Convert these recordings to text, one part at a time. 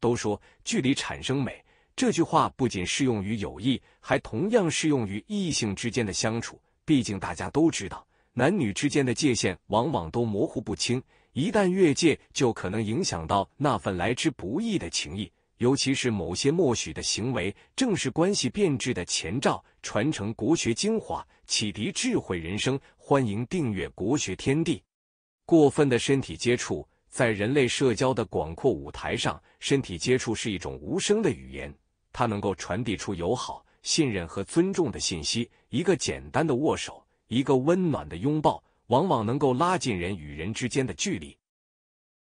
都说“距离产生美”这句话不仅适用于友谊，还同样适用于异性之间的相处。毕竟大家都知道，男女之间的界限往往都模糊不清，一旦越界，就可能影响到那份来之不易的情谊。尤其是某些默许的行为，正是关系变质的前兆。传承国学精华，启迪智慧人生，欢迎订阅《国学天地》。过分的身体接触。在人类社交的广阔舞台上，身体接触是一种无声的语言，它能够传递出友好、信任和尊重的信息。一个简单的握手，一个温暖的拥抱，往往能够拉近人与人之间的距离，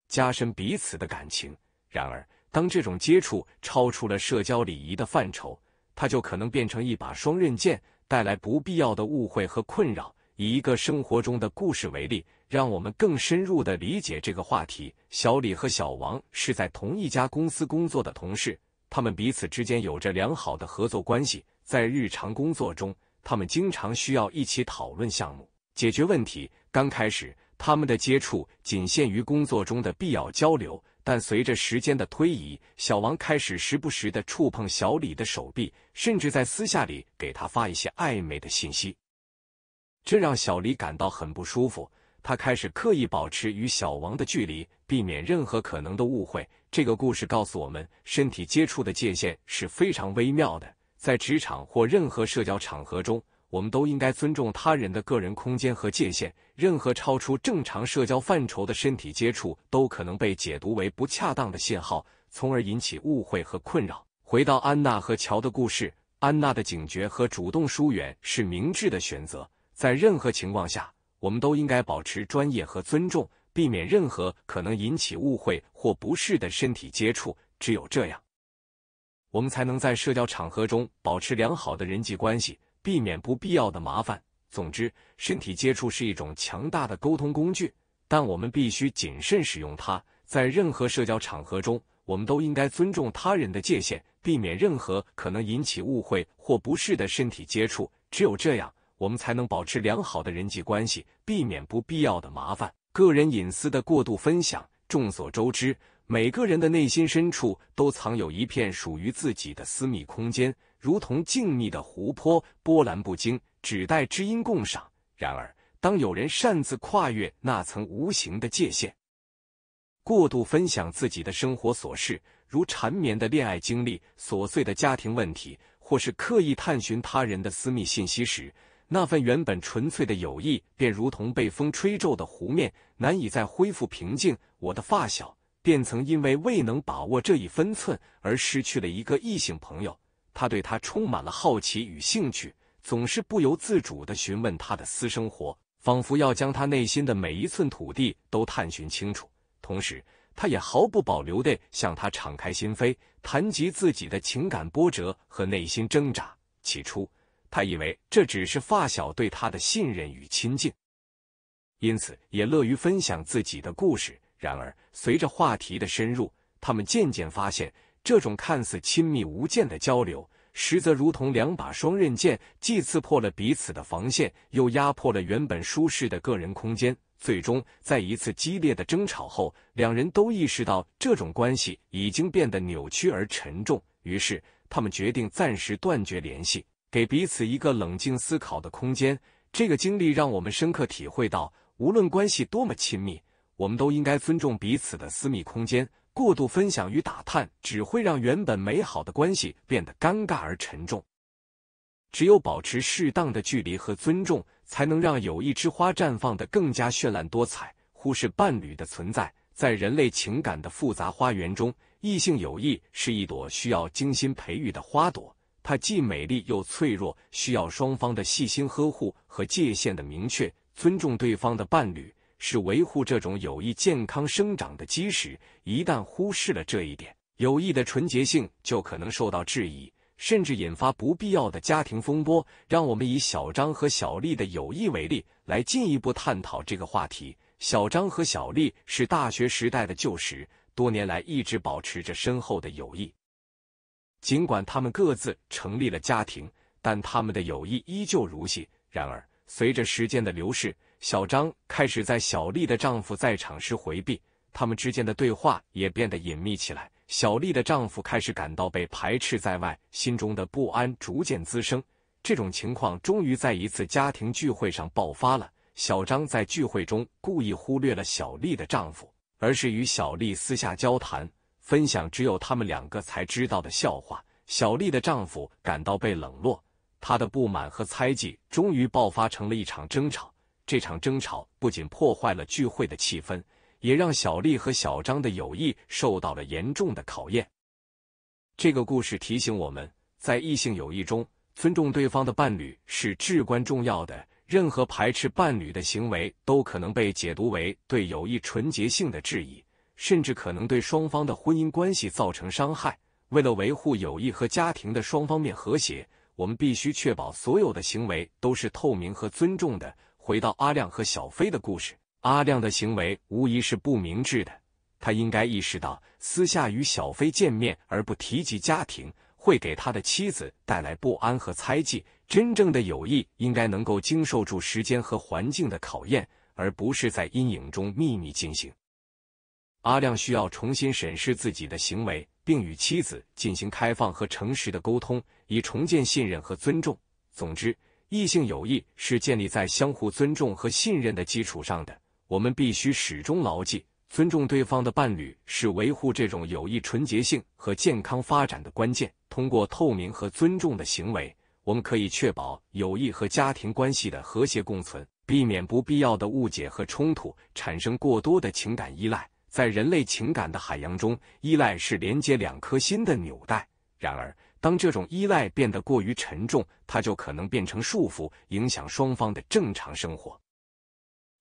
加深彼此的感情。然而，当这种接触超出了社交礼仪的范畴，它就可能变成一把双刃剑，带来不必要的误会和困扰。以一个生活中的故事为例。让我们更深入的理解这个话题。小李和小王是在同一家公司工作的同事，他们彼此之间有着良好的合作关系。在日常工作中，他们经常需要一起讨论项目、解决问题。刚开始，他们的接触仅限于工作中的必要交流，但随着时间的推移，小王开始时不时的触碰小李的手臂，甚至在私下里给他发一些暧昧的信息，这让小李感到很不舒服。他开始刻意保持与小王的距离，避免任何可能的误会。这个故事告诉我们，身体接触的界限是非常微妙的。在职场或任何社交场合中，我们都应该尊重他人的个人空间和界限。任何超出正常社交范畴的身体接触，都可能被解读为不恰当的信号，从而引起误会和困扰。回到安娜和乔的故事，安娜的警觉和主动疏远是明智的选择。在任何情况下，我们都应该保持专业和尊重，避免任何可能引起误会或不适的身体接触。只有这样，我们才能在社交场合中保持良好的人际关系，避免不必要的麻烦。总之，身体接触是一种强大的沟通工具，但我们必须谨慎使用它。在任何社交场合中，我们都应该尊重他人的界限，避免任何可能引起误会或不适的身体接触。只有这样。我们才能保持良好的人际关系，避免不必要的麻烦。个人隐私的过度分享，众所周知，每个人的内心深处都藏有一片属于自己的私密空间，如同静谧的湖泊，波澜不惊，只待知音共赏。然而，当有人擅自跨越那层无形的界限，过度分享自己的生活琐事，如缠绵的恋爱经历、琐碎的家庭问题，或是刻意探寻他人的私密信息时，那份原本纯粹的友谊，便如同被风吹皱的湖面，难以再恢复平静。我的发小便曾因为未能把握这一分寸，而失去了一个异性朋友。他对他充满了好奇与兴趣，总是不由自主地询问他的私生活，仿佛要将他内心的每一寸土地都探寻清楚。同时，他也毫不保留地向他敞开心扉，谈及自己的情感波折和内心挣扎。起初，他以为这只是发小对他的信任与亲近，因此也乐于分享自己的故事。然而，随着话题的深入，他们渐渐发现，这种看似亲密无间的交流，实则如同两把双刃剑，既刺破了彼此的防线，又压迫了原本舒适的个人空间。最终，在一次激烈的争吵后，两人都意识到这种关系已经变得扭曲而沉重。于是，他们决定暂时断绝联系。给彼此一个冷静思考的空间。这个经历让我们深刻体会到，无论关系多么亲密，我们都应该尊重彼此的私密空间。过度分享与打探，只会让原本美好的关系变得尴尬而沉重。只有保持适当的距离和尊重，才能让友谊之花绽放的更加绚烂多彩。忽视伴侣的存在，在人类情感的复杂花园中，异性友谊是一朵需要精心培育的花朵。它既美丽又脆弱，需要双方的细心呵护和界限的明确，尊重对方的伴侣是维护这种友谊健康生长的基石。一旦忽视了这一点，友谊的纯洁性就可能受到质疑，甚至引发不必要的家庭风波。让我们以小张和小丽的友谊为例，来进一步探讨这个话题。小张和小丽是大学时代的旧识，多年来一直保持着深厚的友谊。尽管他们各自成立了家庭，但他们的友谊依旧如昔。然而，随着时间的流逝，小张开始在小丽的丈夫在场时回避，他们之间的对话也变得隐秘起来。小丽的丈夫开始感到被排斥在外，心中的不安逐渐滋生。这种情况终于在一次家庭聚会上爆发了。小张在聚会中故意忽略了小丽的丈夫，而是与小丽私下交谈。分享只有他们两个才知道的笑话，小丽的丈夫感到被冷落，他的不满和猜忌终于爆发成了一场争吵。这场争吵不仅破坏了聚会的气氛，也让小丽和小张的友谊受到了严重的考验。这个故事提醒我们，在异性友谊中，尊重对方的伴侣是至关重要的。任何排斥伴侣的行为，都可能被解读为对友谊纯洁性的质疑。甚至可能对双方的婚姻关系造成伤害。为了维护友谊和家庭的双方面和谐，我们必须确保所有的行为都是透明和尊重的。回到阿亮和小飞的故事，阿亮的行为无疑是不明智的。他应该意识到，私下与小飞见面而不提及家庭，会给他的妻子带来不安和猜忌。真正的友谊应该能够经受住时间和环境的考验，而不是在阴影中秘密进行。阿亮需要重新审视自己的行为，并与妻子进行开放和诚实的沟通，以重建信任和尊重。总之，异性友谊是建立在相互尊重和信任的基础上的。我们必须始终牢记，尊重对方的伴侣是维护这种友谊纯洁性和健康发展的关键。通过透明和尊重的行为，我们可以确保友谊和家庭关系的和谐共存，避免不必要的误解和冲突，产生过多的情感依赖。在人类情感的海洋中，依赖是连接两颗心的纽带。然而，当这种依赖变得过于沉重，它就可能变成束缚，影响双方的正常生活。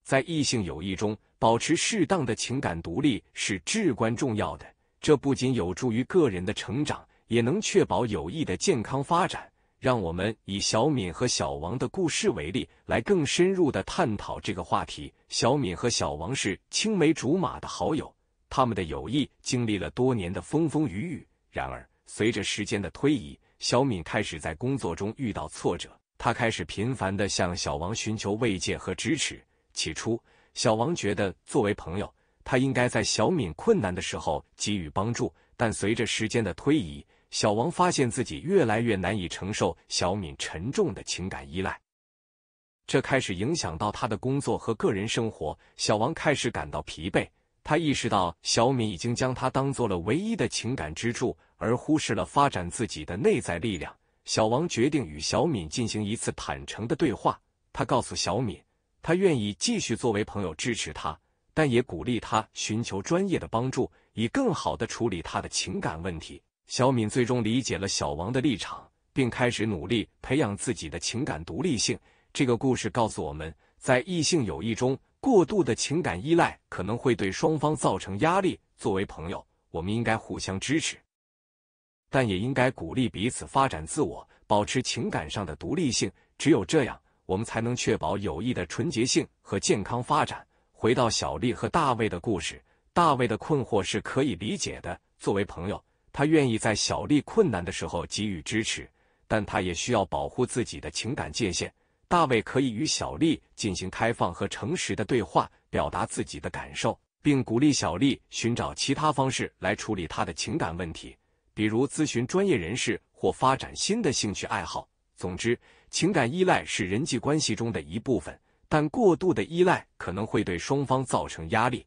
在异性友谊中，保持适当的情感独立是至关重要的。这不仅有助于个人的成长，也能确保友谊的健康发展。让我们以小敏和小王的故事为例，来更深入的探讨这个话题。小敏和小王是青梅竹马的好友，他们的友谊经历了多年的风风雨雨。然而，随着时间的推移，小敏开始在工作中遇到挫折，她开始频繁的向小王寻求慰藉和支持。起初，小王觉得作为朋友，他应该在小敏困难的时候给予帮助，但随着时间的推移，小王发现自己越来越难以承受小敏沉重的情感依赖，这开始影响到他的工作和个人生活。小王开始感到疲惫，他意识到小敏已经将他当做了唯一的情感支柱，而忽视了发展自己的内在力量。小王决定与小敏进行一次坦诚的对话。他告诉小敏，他愿意继续作为朋友支持他，但也鼓励他寻求专业的帮助，以更好的处理他的情感问题。小敏最终理解了小王的立场，并开始努力培养自己的情感独立性。这个故事告诉我们，在异性友谊中，过度的情感依赖可能会对双方造成压力。作为朋友，我们应该互相支持，但也应该鼓励彼此发展自我，保持情感上的独立性。只有这样，我们才能确保友谊的纯洁性和健康发展。回到小丽和大卫的故事，大卫的困惑是可以理解的。作为朋友，他愿意在小丽困难的时候给予支持，但他也需要保护自己的情感界限。大卫可以与小丽进行开放和诚实的对话，表达自己的感受，并鼓励小丽寻找其他方式来处理她的情感问题，比如咨询专业人士或发展新的兴趣爱好。总之，情感依赖是人际关系中的一部分，但过度的依赖可能会对双方造成压力。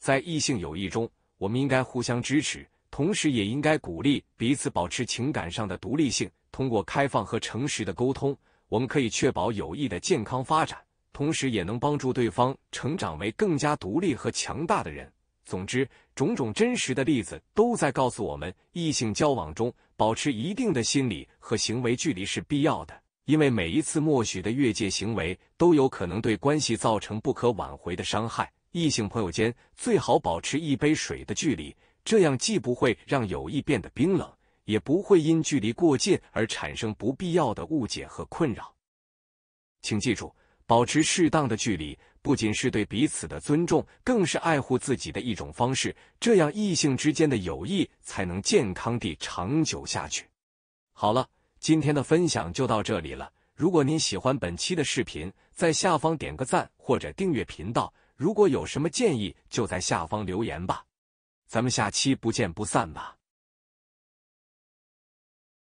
在异性友谊中，我们应该互相支持。同时，也应该鼓励彼此保持情感上的独立性。通过开放和诚实的沟通，我们可以确保友谊的健康发展，同时也能帮助对方成长为更加独立和强大的人。总之，种种真实的例子都在告诉我们，异性交往中保持一定的心理和行为距离是必要的，因为每一次默许的越界行为都有可能对关系造成不可挽回的伤害。异性朋友间最好保持一杯水的距离。这样既不会让友谊变得冰冷，也不会因距离过近而产生不必要的误解和困扰。请记住，保持适当的距离不仅是对彼此的尊重，更是爱护自己的一种方式。这样，异性之间的友谊才能健康地长久下去。好了，今天的分享就到这里了。如果您喜欢本期的视频，在下方点个赞或者订阅频道。如果有什么建议，就在下方留言吧。咱们下期不见不散吧。